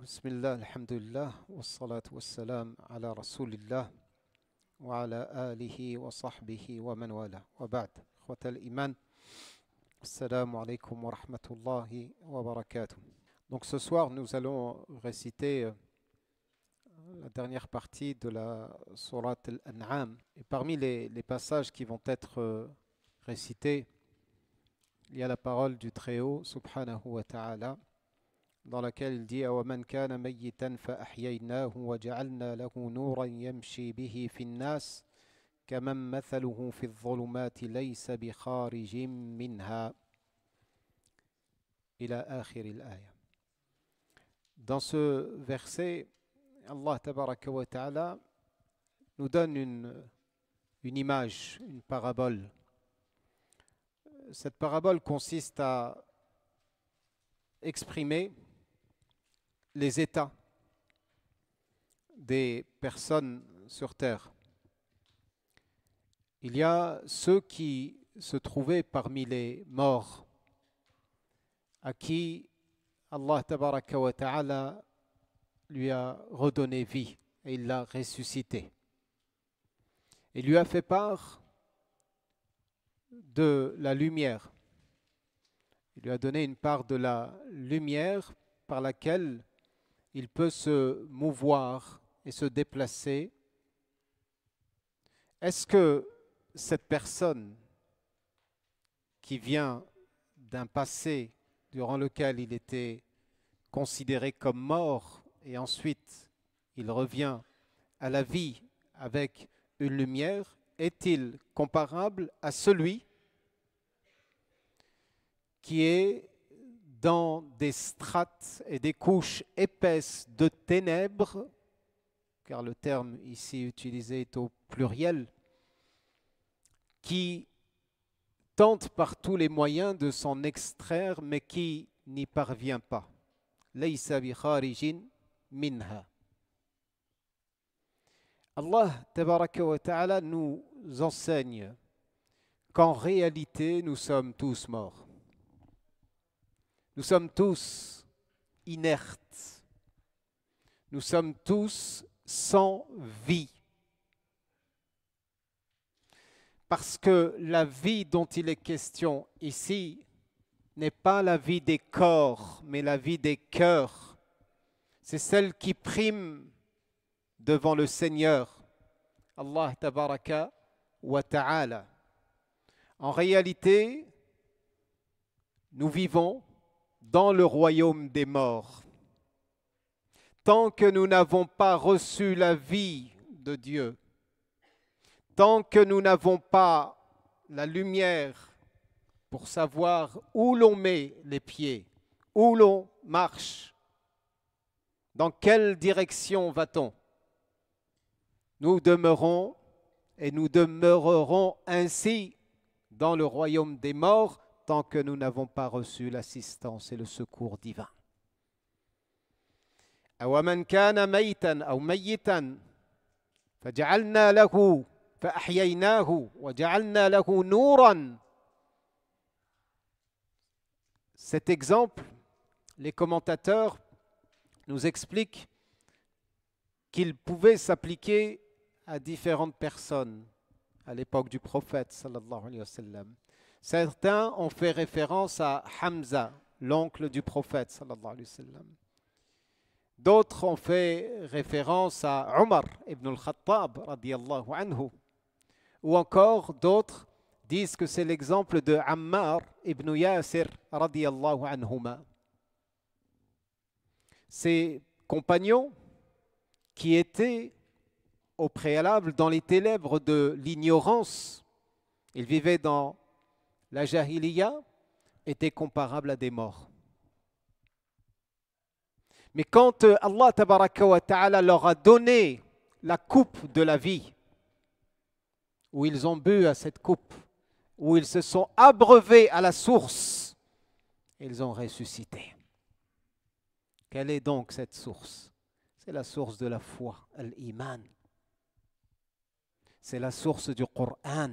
Bismillah, alhamdulillah, wa salatu wa salam ala rasulillah wa ala alihi wa sahbihi wa man wala. Wa ba'd, khwatal iman, assalamu alaikum wa rahmatullahi wa barakatuh. Donc ce soir, nous allons réciter euh, la dernière partie de la sourate Al-An'am. Et parmi les, les, passages qui vont être euh, récités, il y a la parole du Très-Haut, subhanahu wa ta'ala, dans laquelle il dit وَمَنْ كَانَ مَيِّتًا فَأَحْيَيْنَاهُ وَجَعَلْنَا لَهُ نُورًا يَمْشِي بِهِ فِي النَّاسِ كمن مثله في الظلمات ليس بخارج منها إلى آخر الآية Dans ce verset, Allah tabaraka wa ta'ala nous donne une, une image, une parabole. Cette parabole consiste à exprimer les états des personnes sur Terre. Il y a ceux qui se trouvaient parmi les morts, à qui Allah lui a redonné vie et il l'a ressuscité. Il lui a fait part de la lumière. Il lui a donné une part de la lumière par laquelle il peut se mouvoir et se déplacer. Est-ce que cette personne qui vient d'un passé durant lequel il était considéré comme mort et ensuite il revient à la vie avec une lumière, est-il comparable à celui qui est dans des strates et des couches épaisses de ténèbres, car le terme ici utilisé est au pluriel, qui tente par tous les moyens de s'en extraire, mais qui n'y parvient pas. minha. Allah nous enseigne qu'en réalité nous sommes tous morts. Nous sommes tous inertes. Nous sommes tous sans vie. Parce que la vie dont il est question ici n'est pas la vie des corps, mais la vie des cœurs. C'est celle qui prime devant le Seigneur. Allah tabaraka wa ta'ala. En réalité, nous vivons dans le royaume des morts. Tant que nous n'avons pas reçu la vie de Dieu, tant que nous n'avons pas la lumière pour savoir où l'on met les pieds, où l'on marche, dans quelle direction va-t-on, nous demeurons et nous demeurerons ainsi dans le royaume des morts tant que nous n'avons pas reçu l'assistance et le secours divin. Cet exemple, les commentateurs nous expliquent qu'il pouvait s'appliquer à différentes personnes à l'époque du prophète sallallahu alayhi wa Certains ont fait référence à Hamza, l'oncle du prophète, D'autres ont fait référence à Omar ibn al-Khattab, Ou encore, d'autres disent que c'est l'exemple de Ammar ibn Yasir, radiallahu anhuma. Ces compagnons qui étaient au préalable dans les ténèbres de l'ignorance, ils vivaient dans la jahiliya était comparable à des morts. Mais quand euh, Allah leur a donné la coupe de la vie, où ils ont bu à cette coupe, où ils se sont abreuvés à la source, ils ont ressuscité. Quelle est donc cette source C'est la source de la foi, l'iman. C'est la source du Coran.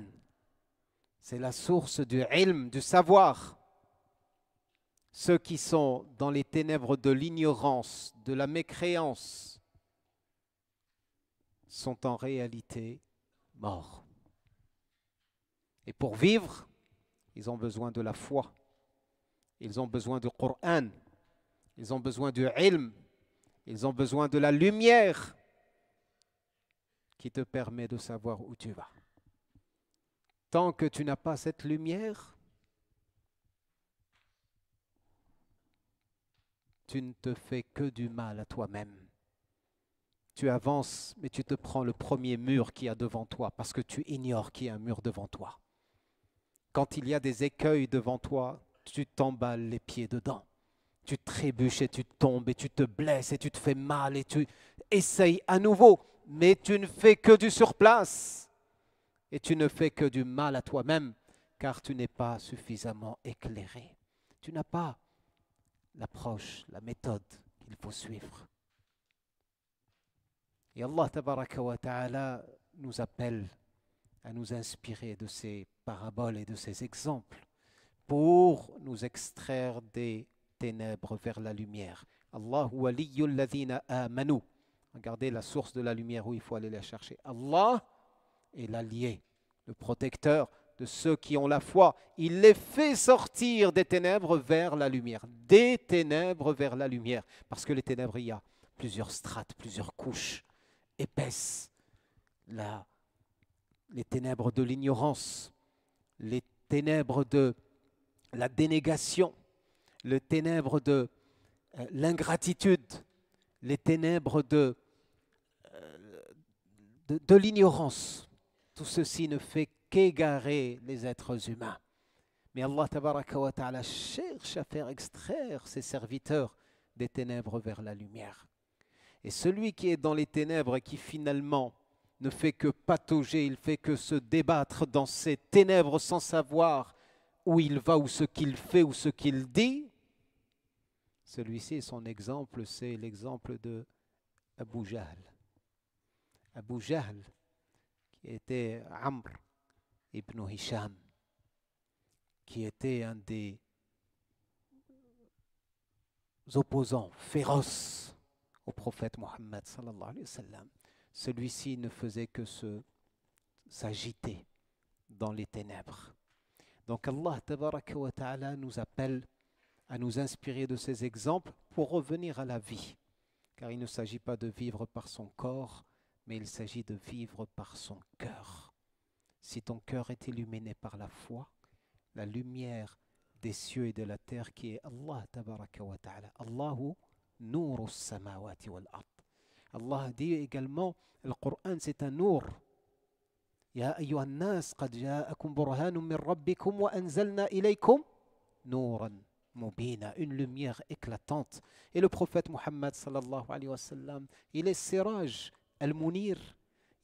C'est la source du ilm, du savoir. Ceux qui sont dans les ténèbres de l'ignorance, de la mécréance, sont en réalité morts. Et pour vivre, ils ont besoin de la foi. Ils ont besoin du Coran. Ils ont besoin du ilm. Ils ont besoin de la lumière qui te permet de savoir où tu vas. Tant que tu n'as pas cette lumière, tu ne te fais que du mal à toi-même. Tu avances, mais tu te prends le premier mur qu'il y a devant toi, parce que tu ignores qu'il y a un mur devant toi. Quand il y a des écueils devant toi, tu t'emballes les pieds dedans. Tu trébuches et tu tombes et tu te blesses et tu te fais mal et tu essayes à nouveau, mais tu ne fais que du surplace et tu ne fais que du mal à toi-même car tu n'es pas suffisamment éclairé. Tu n'as pas l'approche, la méthode qu'il faut suivre. Et Allah wa nous appelle à nous inspirer de ces paraboles et de ces exemples pour nous extraire des ténèbres vers la lumière. Allah waliyul ladhina amanu. Regardez la source de la lumière où il faut aller la chercher. Allah et l'allié, le protecteur de ceux qui ont la foi. Il les fait sortir des ténèbres vers la lumière, des ténèbres vers la lumière, parce que les ténèbres, il y a plusieurs strates, plusieurs couches épaisses. les ténèbres de l'ignorance, les ténèbres de la dénégation, les ténèbres de euh, l'ingratitude, les ténèbres de, euh, de l'ignorance tout ceci ne fait qu'égarer les êtres humains. Mais Allah wa ta'ala cherche à faire extraire ses serviteurs des ténèbres vers la lumière. Et celui qui est dans les ténèbres et qui finalement ne fait que patauger, il fait que se débattre dans ces ténèbres sans savoir où il va ou ce qu'il fait ou ce qu'il dit, celui-ci, son exemple, c'est l'exemple de Abu Jahl. Abu Jahl, qui était Amr ibn Hisham, qui était un des opposants féroces au prophète Mohammed Celui-ci ne faisait que se s'agiter dans les ténèbres. Donc Allah ta'ala nous appelle à nous inspirer de ces exemples pour revenir à la vie, car il ne s'agit pas de vivre par son corps, mais il s'agit de vivre par son cœur. Si ton cœur est illuminé par la foi, la lumière des cieux et de la terre qui est Allah tabaraka wa ta'ala. Allahu samawati wal ard. Allah dit également, le Coran c'est un nour. ya nas qad ja'akum جاءكم برهان rabbikum wa anzalna ilaykum nuran une lumière éclatante et le prophète Muhammad sallallahu alayhi wa sallam il est siraj المنير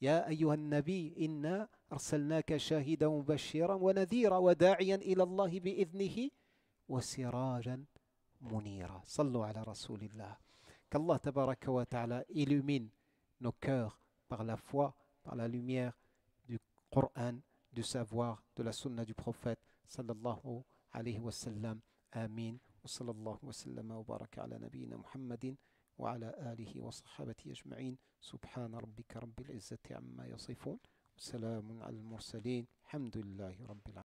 يا أيها النبي إنا أرسلناك شاهدا مبشرا ونذيرا وداعيا إلى الله بإذنه وسراجا منيرا صلوا على رسول الله كالله تبارك وتعالى إلومين illumine nos par la foi, par la lumière du Coran, du savoir, de la sunna du prophète sallallahu alayhi wa sallam. Amin. Wa sallallahu wa sallam wa baraka ala nabiyyina Muhammadin. وعلى آله وصحابته أجمعين سبحان ربك رب العزة عما يصفون وسلام على المرسلين الحمد لله رب العالمين